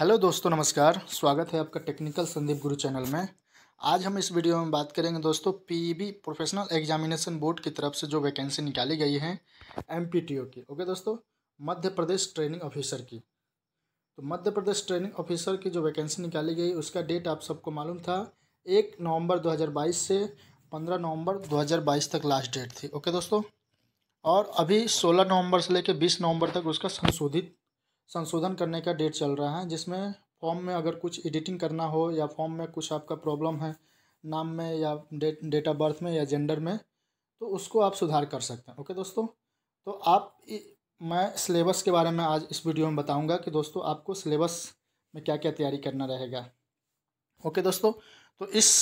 hello दोस्तों नमस्कार स्वागत है आपका टेक्निकल संदीप गुरु चैनल में आज हम इस वीडियो में बात करेंगे दोस्तों पीबी प्रोफेशनल एग्जामिनेशन बोर्ड की तरफ से जो वैकेंसी निकाली गई है एमपीटीओ की ओके दोस्तों मध्य प्रदेश ट्रेनिंग ऑफिसर की तो मध्य प्रदेश ट्रेनिंग ऑफिसर की जो वैकेंसी निकाली गई उसका डेट आप सबको मालूम था एक नवम्बर दो से पंद्रह नवम्बर दो तक लास्ट डेट थी ओके दोस्तों और अभी सोलह नवम्बर से लेकर बीस नवम्बर तक उसका संशोधित संशोधन करने का डेट चल रहा है जिसमें फॉर्म में अगर कुछ एडिटिंग करना हो या फॉर्म में कुछ आपका प्रॉब्लम है नाम में या डेट डेट ऑफ बर्थ में या जेंडर में तो उसको आप सुधार कर सकते हैं ओके दोस्तों तो आप मैं सिलेबस के बारे में आज इस वीडियो में बताऊंगा कि दोस्तों आपको सिलेबस में क्या क्या तैयारी करना रहेगा ओके दोस्तों तो इस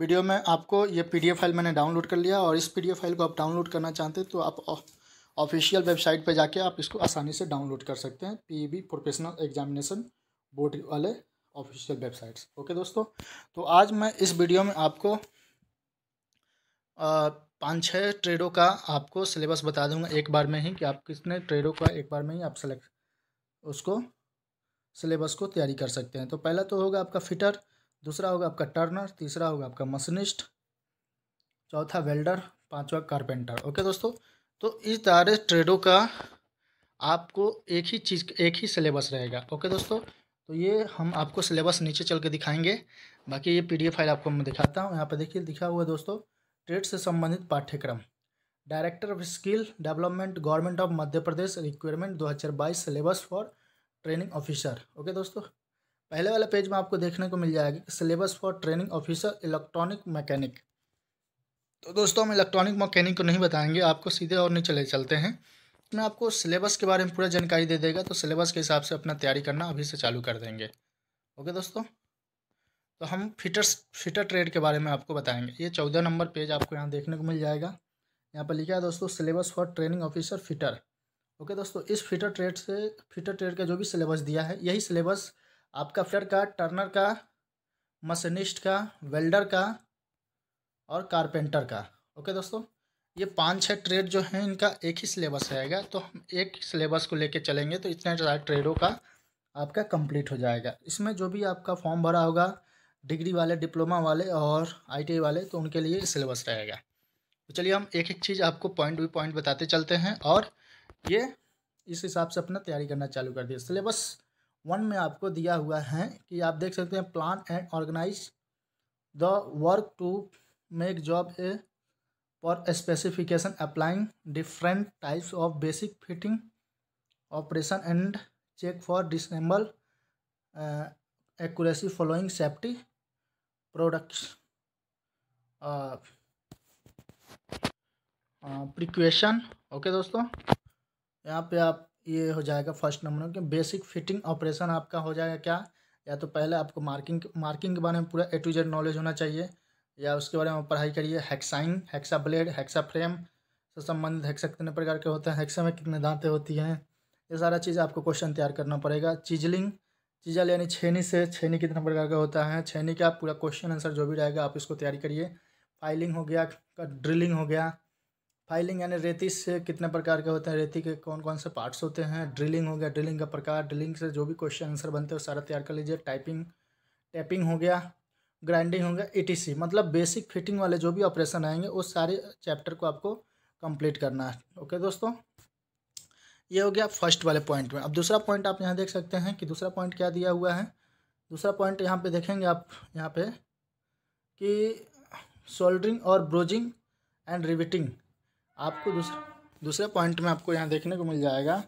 वीडियो में आपको ये पीडीएफ फाइल मैंने डाउनलोड कर लिया और इस पीडीएफ फाइल को आप डाउनलोड करना चाहते हैं तो आप ऑफिशियल वेबसाइट पर जाके आप इसको आसानी से डाउनलोड कर सकते हैं बी प्रोफेशनल एग्जामिनेशन बोर्ड वाले ऑफिशियल वेबसाइट्स ओके दोस्तों तो आज मैं इस वीडियो में आपको पाँच छः ट्रेडों का आपको सिलेबस बता दूंगा एक बार में ही कि आप कितने ट्रेडों का एक बार में ही आप सेलेक्ट उसको सिलेबस को तैयारी कर सकते हैं तो पहला तो होगा आपका फिटर दूसरा होगा आपका टर्नर तीसरा होगा आपका मशीनिस्ट चौथा वेल्डर पांचवा कारपेंटर ओके दोस्तों तो इस तरह ट्रेडों का आपको एक ही चीज़ एक ही सिलेबस रहेगा ओके दोस्तों तो ये हम आपको सिलेबस नीचे चल के दिखाएंगे बाकी ये पीडीएफ फाइल आपको मैं दिखाता हूँ यहाँ पर देखिए लिखा हुआ है दोस्तों ट्रेड से संबंधित पाठ्यक्रम director of skill development government of Madhya Pradesh requirement 2022 syllabus for training officer okay दोस्तों पहले वाला पेज में आपको देखने को मिल जाएगा syllabus for training officer electronic mechanic तो दोस्तों हम इलेक्ट्रॉनिक मकैनिक को नहीं बताएंगे आपको सीधे और नहीं चले चलते हैं मैं आपको सिलेबस के बारे में पूरा जानकारी दे देगा तो सिलेबस के हिसाब से अपना तैयारी करना अभी से चालू कर देंगे ओके दोस्तों तो हम फिटर्स फिटर ट्रेड के बारे में आपको बताएंगे ये चौदह नंबर पेज आपको यहाँ देखने को मिल जाएगा यहाँ पर लिखा है दोस्तों syllabus for training officer fitter okay दोस्तों इस फिटर ट्रेड से फिटर ट्रेड का जो भी सिलेबस दिया है यही सिलेबस आपका फिटर का टर्नर का मशीनिस्ट का वेल्डर का और कारपेंटर का ओके दोस्तों ये पाँच छः ट्रेड जो है इनका एक ही सिलेबस रहेगा तो हम एक सिलेबस को लेके चलेंगे तो इतने सारे ट्रेडों का आपका कंप्लीट हो जाएगा इसमें जो भी आपका फॉर्म भरा होगा डिग्री वाले डिप्लोमा वाले और आई वाले तो उनके लिए सिलेबस रहेगा तो चलिए हम एक एक चीज़ आपको पॉइंट बाई पॉइंट बताते चलते हैं और ये इस हिसाब से अपना तैयारी करना चालू कर दिया सिलेबस वन में आपको दिया हुआ है कि आप देख सकते हैं plan and organise the work to make job a for specification applying different types of basic fitting operation and check for disassemble accuracy following safety products precaution okay दोस्तों यहाँ पे आप ये हो जाएगा फर्स्ट नंबर के बेसिक फिटिंग ऑपरेशन आपका हो जाएगा क्या या तो पहले आपको मार्किंग मार्किंग के बारे में पूरा ए टू जेड नॉलेज होना चाहिए या उसके बारे में पढ़ाई करिए हेक्साइन हेक्सा ब्लेड हेक्सा फ्रेम से संबंधित हेक्सा कितने प्रकार के होते हैं हेक्सा में कितने दांतें होती हैं ये सारा चीज़ आपको क्वेश्चन तैयार करना पड़ेगा चीजलिंग चीजल यानी छेनी से छेनी कितने प्रकार का होता है छेनी का पूरा क्वेश्चन आंसर जो भी रहेगा आप इसको तैयारी करिए फाइलिंग हो गया ड्रिलिंग हो गया फाइलिंग यानी रेती से कितने प्रकार के होते हैं रेती के कौन कौन से पार्ट्स होते हैं ड्रिलिंग हो गया ड्रिलिंग का प्रकार ड्रिलिंग से जो भी क्वेश्चन आंसर बनते हैं सारा तैयार कर लीजिए टाइपिंग टैपिंग हो गया ग्राइंडिंग होंगे ई e मतलब बेसिक फिटिंग वाले जो भी ऑपरेशन आएंगे उस सारे चैप्टर को आपको कंप्लीट करना है ओके दोस्तों ये हो गया फर्स्ट वाले पॉइंट में अब दूसरा पॉइंट आप यहाँ देख सकते हैं कि दूसरा पॉइंट क्या दिया हुआ है दूसरा पॉइंट यहाँ पे देखेंगे आप यहाँ पे कि सोल्डरिंग और ब्रोजिंग एंड रिविटिंग आपको दूसरा दूसरे पॉइंट में आपको यहाँ देखने को मिल जाएगा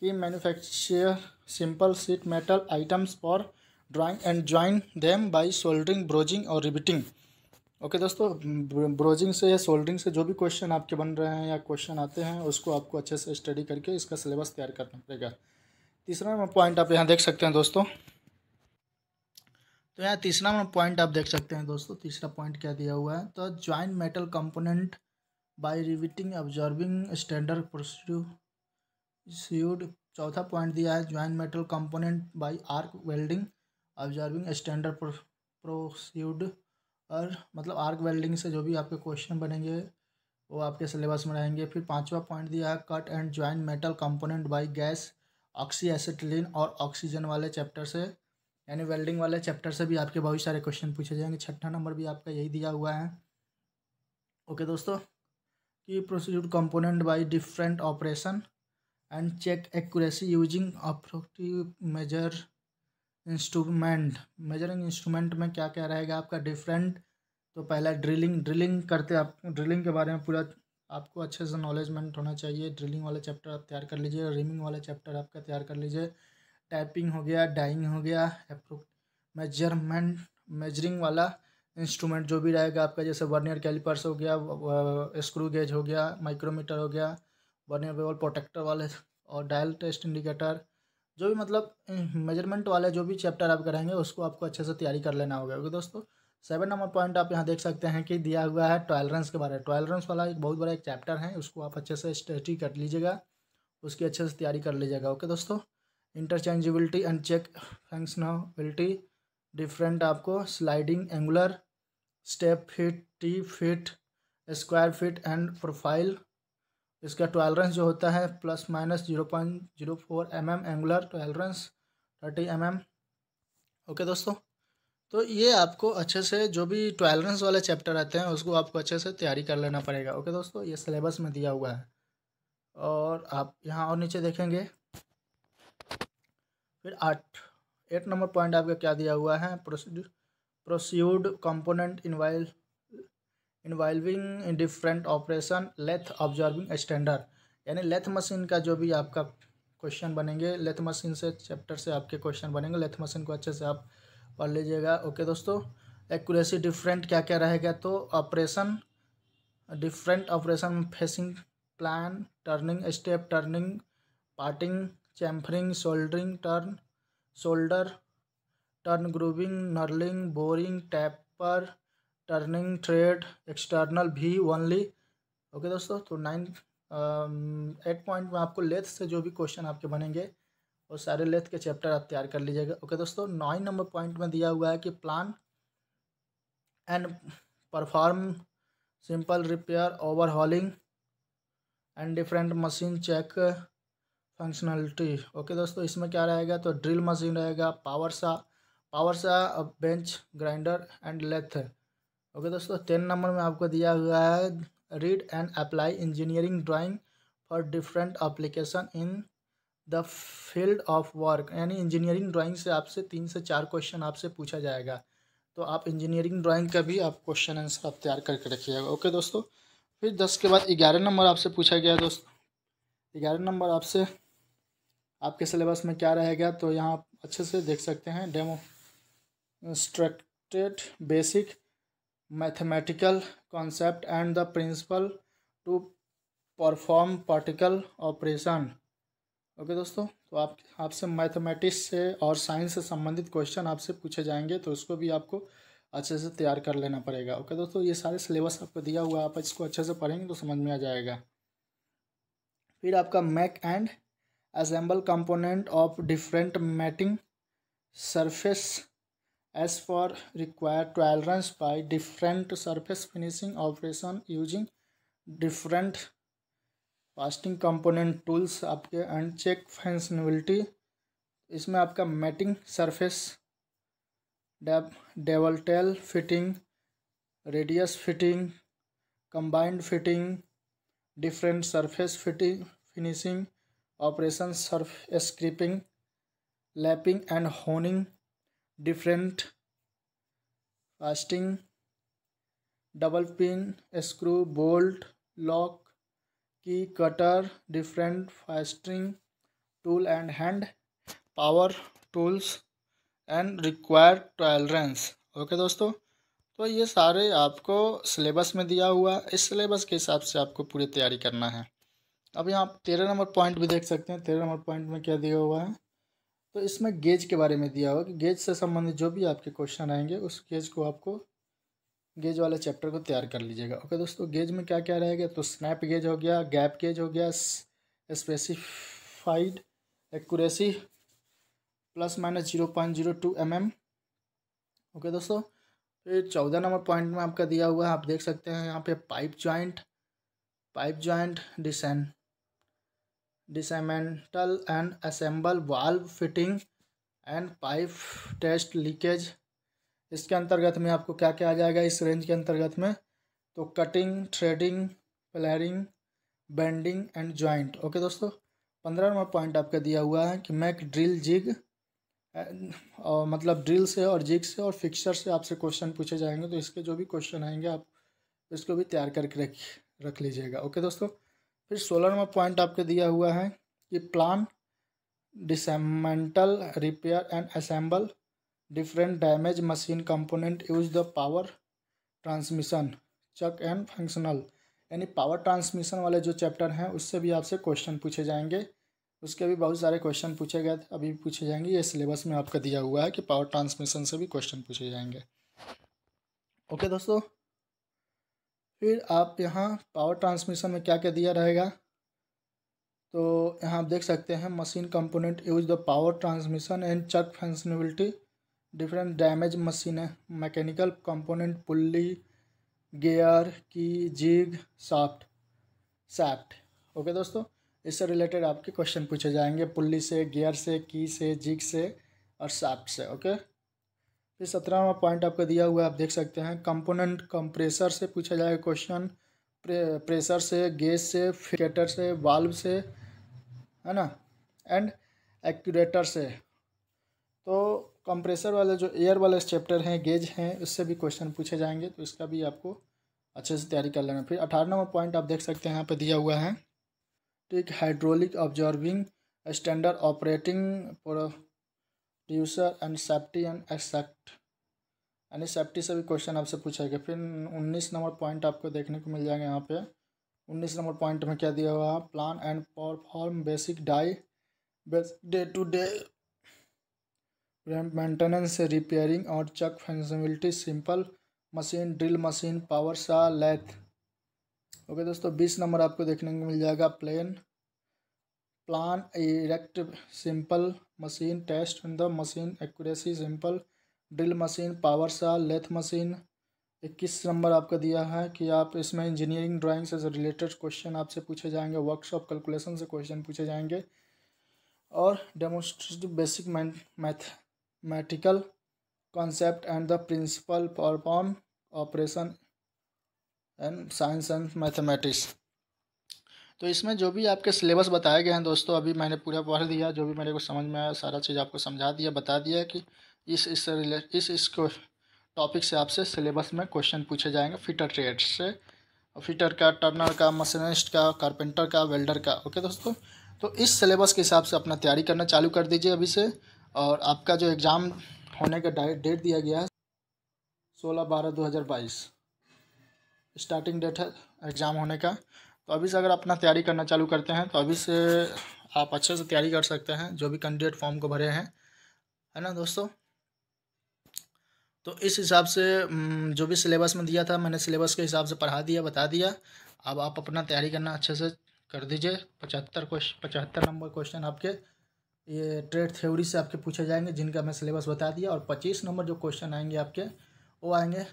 कि manufacture simple sheet metal items और drawing and join them by soldering brazing और रिबिटिंग ओके दोस्तों ब्रोजिंग से या सोल्डरिंग से जो भी क्वेश्चन आपके बन रहे हैं या क्वेश्चन आते हैं उसको आपको अच्छे से स्टडी करके इसका सिलेबस तैयार करना पड़ेगा तीसरा नंबर पॉइंट आप यहाँ देख सकते हैं दोस्तों तो यहाँ तीसरा नंबर पॉइंट आप देख सकते हैं दोस्तों तीसरा पॉइंट क्या दिया हुआ है तो join metal component by riveting observing standard proceed चौथा पॉइंट दिया है join metal component by arc welding observing standard proceed और मतलब आर्क वेल्डिंग से जो भी आपके क्वेश्चन बनेंगे वो आपके सिलेबस में रहेंगे फिर पांचवा पॉइंट दिया है cut and join metal component by gas oxy acetylene और ऑक्सीजन वाले चैप्टर से यानी वेल्डिंग वाले चैप्टर से भी आपके बहुत सारे क्वेश्चन पूछे जाएंगे छठा नंबर भी आपका यही दिया हुआ है ओके दोस्तों की proceed component by different operation and check accuracy using appropriate measure instrument measuring instrument में क्या क्या रहेगा आपका डिफरेंट तो पहला ड्रिलिंग ड्रिलिंग करते आप ड्रिलिंग के बारे में पूरा आपको अच्छे से नॉलेजमेंट होना चाहिए ड्रिलिंग वाला चैप्टर आप तैयार कर लीजिए रिमिंग वाला चैप्टर आपका तैयार कर लीजिए टाइपिंग हो गया डाइंग हो गया मेजरमेंट मेजरिंग वाला इंस्ट्रूमेंट जो भी रहेगा आपका जैसे वर्नियर कैलिपर्स हो गया स्क्रू गेज हो गया माइक्रोमीटर हो गया वर्नियर वेवल प्रोटेक्टर वाले और डायल टेस्ट इंडिकेटर जो भी मतलब मेजरमेंट वाले जो भी चैप्टर आप करेंगे उसको आपको अच्छे से तैयारी कर लेना होगा क्योंकि दोस्तों सेवन नंबर पॉइंट आप यहाँ देख सकते हैं कि दिया हुआ है टॉयलरेंस के बारे में टॉयलरेंस वाला एक बहुत बड़ा एक चैप्टर है उसको आप अच्छे से स्टडी कर लीजिएगा उसकी अच्छे से तैयारी कर लीजिएगा ओके दोस्तों interchangeability and check functionality different आपको sliding angular step fit T fit square fit and profile इसका टॉलरेंस जो होता है plus minus zero point zero four M M angular tolerance thirty M M okay दोस्तों तो ये आपको अच्छे से जो भी टॉलरेंस वाले चैप्टर आते हैं उसको आपको अच्छे से तैयारी कर लेना पड़ेगा ओके दोस्तों ये सिलेबस में दिया हुआ है और आप यहाँ और नीचे देखेंगे फिर आठ एट नंबर पॉइंट आपका क्या दिया हुआ है proceed proceed component involve involving different operation lathe observing standard यानी लेथ मशीन का जो भी आपका क्वेश्चन बनेंगे लेथ मशीन से चैप्टर से आपके क्वेश्चन बनेंगे लेथ मशीन को अच्छे से आप पढ़ लीजिएगा ओके दोस्तों एक्यूरेसी डिफरेंट क्या क्या रहेगा तो operation different operation facing plain turning step turning parting chamfering shouldering turn shoulder turn grooving knurling boring taper turning thread external भी ओनली ओके दोस्तों तो नाइन एट पॉइंट में आपको लेथ से जो भी क्वेश्चन आपके बनेंगे वो सारे लेथ के चैप्टर आप तैयार कर लीजिएगा ओके दोस्तों नाइन नंबर पॉइंट में दिया हुआ है कि plan and perform simple repair overhauling and different machine check functionality okay दोस्तों इसमें क्या रहेगा तो ड्रिल मशीन रहेगा power saw power saw bench grinder and lathe okay दोस्तों टेन नंबर में आपको दिया हुआ है read and apply engineering drawing for different application in the field of work यानी इंजीनियरिंग ड्राइंग से आपसे तीन से चार क्वेश्चन आपसे पूछा जाएगा तो आप इंजीनियरिंग ड्राइंग का भी आप क्वेश्चन आंसर आप तैयार करके रखिएगा ओके दोस्तों फिर दस के बाद ग्यारह नंबर आपसे पूछा गया दोस्तों ग्यारह नंबर आपसे आपके सिलेबस में क्या रहेगा तो यहाँ अच्छे से देख सकते हैं demo instructed basic mathematical concept and the principle to perform particle operation okay okay, दोस्तों तो आप आपसे मैथमेटिक्स से और साइंस से संबंधित क्वेश्चन आपसे पूछे जाएंगे तो उसको भी आपको अच्छे से तैयार कर लेना पड़ेगा ओके okay, दोस्तों ये सारे सिलेबस आपको दिया हुआ है आप इसको अच्छे से पढ़ेंगे तो समझ में आ जाएगा फिर आपका make and assemble component of different mating surface as for required tolerance by different surface finishing operation using different fastening component tools आपके एंड चेक फैंसनबिलिटी इसमें आपका मैटिंग सरफेस डेब dovetail tail fitting radius fitting combined fitting different surface fitting finishing operation surface scraping lapping and honing different fastening double pin screw bolt lock key cutter different fastening tool and hand power tools and require tolerance okay दोस्तों तो ये सारे आपको syllabus में दिया हुआ इस syllabus के हिसाब से आपको पूरी तैयारी करना है अब यहाँ तेरह नंबर पॉइंट भी देख सकते हैं तेरह नंबर पॉइंट में क्या दिया हुआ है तो इसमें गेज के बारे में दिया हुआ कि गेज से संबंधित जो भी आपके क्वेश्चन आएंगे उस गेज को आपको गेज वाले चैप्टर को तैयार कर लीजिएगा ओके दोस्तों गेज में क्या क्या रहेगा तो स्नैप गेज हो गया गैप गेज हो गया specified accuracy plus minus zero point zero two M M okay दोस्तों फिर चौदह नंबर पॉइंट में आपका दिया हुआ है आप देख सकते हैं यहाँ पे पाइप जॉइंट पाइप जॉइंट डिसेंट dismantle and assemble valve fitting and pipe test leakage इसके अंतर्गत में आपको क्या क्या आ जाएगा इस रेंज के अंतर्गत में तो cutting threading flaring bending and joint okay दोस्तों पंद्रहवा पॉइंट आपका दिया हुआ है कि मैक ड्रिल जिग और मतलब ड्रिल से और जिग से और फिक्सर से आपसे क्वेश्चन पूछे जाएंगे तो इसके जो भी क्वेश्चन आएंगे आप इसको भी तैयार करके रख रख लीजिएगा ओके दोस्तों फिर सोलहवा पॉइंट आपके दिया हुआ है कि plan dismantle repair and assemble different damage machine component use the power transmission check and functional यानी पावर ट्रांसमिशन वाले जो चैप्टर हैं उससे भी आपसे क्वेश्चन पूछे जाएंगे उसके भी बहुत सारे क्वेश्चन पूछे गए थे अभी भी पूछे जाएंगे ये सिलेबस में आपका दिया हुआ है कि पावर ट्रांसमिशन से भी क्वेश्चन पूछे जाएंगे ओके दोस्तों फिर आप यहाँ पावर ट्रांसमिशन में क्या क्या दिया रहेगा तो यहाँ आप देख सकते हैं machine component use the power transmission and check functionality different damage machine है mechanical component pulley gear key jig soft सैप्ट okay दोस्तों इससे रिलेटेड आपके क्वेश्चन पूछे जाएंगे पुल्ली से गियर से की से जिग से और सैप्ट से ओके फिर सत्रहवा पॉइंट आपका दिया हुआ है आप देख सकते हैं कंपोनेंट कंप्रेसर से पूछा जाएगा क्वेश्चन प्रेशर से गैस से फिकेटर से वाल्व से है ना एंड एक्यूरेटर से तो कंप्रेसर वाले जो एयर वाले चैप्टर हैं गेज हैं उससे भी क्वेश्चन पूछे जाएंगे तो इसका भी आपको अच्छे से तैयारी कर लेना फिर अठारह नंबर पॉइंट आप देख सकते हैं यहाँ पे दिया हुआ है ठीक हाइड्रोलिक ऑब्जॉर्विंग स्टैंडर्ड ऑपरेटिंग ट्यूसर एंड सेफ्टी एंड एक्सेक्ट यानी सेफ्टी से भी क्वेश्चन आपसे पूछा गया फिर उन्नीस नंबर पॉइंट आपको देखने को मिल जाएगा यहाँ पे उन्नीस नंबर पॉइंट में क्या दिया हुआ है प्लान एंड परफॉर्म बेसिक डाई day to day maintenance repairing और check functionality simple machine drill machine power saw lathe okay दोस्तों बीस नंबर आपको देखने को मिल जाएगा plane plan erect simple machine test in the machine accuracy simple drill machine power saw lathe machine इक्कीस number आपका दिया है कि आप इसमें इंजीनियरिंग ड्राइंग से रिलेटेड क्वेश्चन आपसे पूछे जाएंगे वर्कशॉप कैलकुलेशन से क्वेश्चन पूछे जाएंगे और demonstrative basic mathematical concept and the principle perform operation and science and mathematics तो इसमें जो भी आपके सिलेबस बताए गए हैं दोस्तों अभी मैंने पूरा पढ़ दिया जो भी मेरे को समझ में आया सारा चीज़ आपको समझा दिया बता दिया कि इस इस रिले इस इस टॉपिक से आपसे सिलेबस में क्वेश्चन पूछे जाएंगे फिटर ट्रेड से फिटर का टर्नर का मशीनिस्ट का कारपेंटर का वेल्डर का ओके दोस्तों तो इस सिलेबस के हिसाब से अपना तैयारी करना चालू कर दीजिए अभी से और आपका जो एग्ज़ाम होने का डेट दिया गया है सोलह बारह दो हज़ार बाईस स्टार्टिंग डेट है एग्ज़ाम होने का तो अभी से अगर अपना तैयारी करना चालू करते हैं तो अभी से आप अच्छे से तैयारी कर सकते हैं जो भी कैंडिडेट फॉर्म को भरे हैं है ना दोस्तों तो इस हिसाब से जो भी सिलेबस में दिया था मैंने सिलेबस के हिसाब से पढ़ा दिया बता दिया अब आप अपना तैयारी करना अच्छे से कर दीजिए पचहत्तर क्वेश्चन पचहत्तर नंबर क्वेश्चन आपके ये ट्रेड थ्योरी से आपके पूछे जाएंगे जिनका मैं सिलेबस बता दिया और पच्चीस नंबर जो क्वेश्चन आएंगे आपके वो आएंगे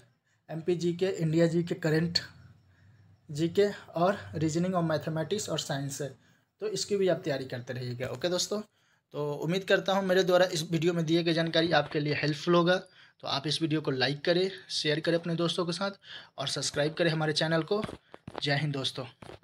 एम पी जी के India G K current GK और रीजनिंग और मैथमेटिक्स और साइंस है तो इसकी भी आप तैयारी करते रहिएगा ओके दोस्तों तो उम्मीद करता हूँ मेरे द्वारा इस वीडियो में दिए गए जानकारी आपके लिए हेल्पफुल होगा तो आप इस वीडियो को लाइक करें शेयर करें अपने दोस्तों के साथ और सब्सक्राइब करें हमारे चैनल को जय हिंद दोस्तों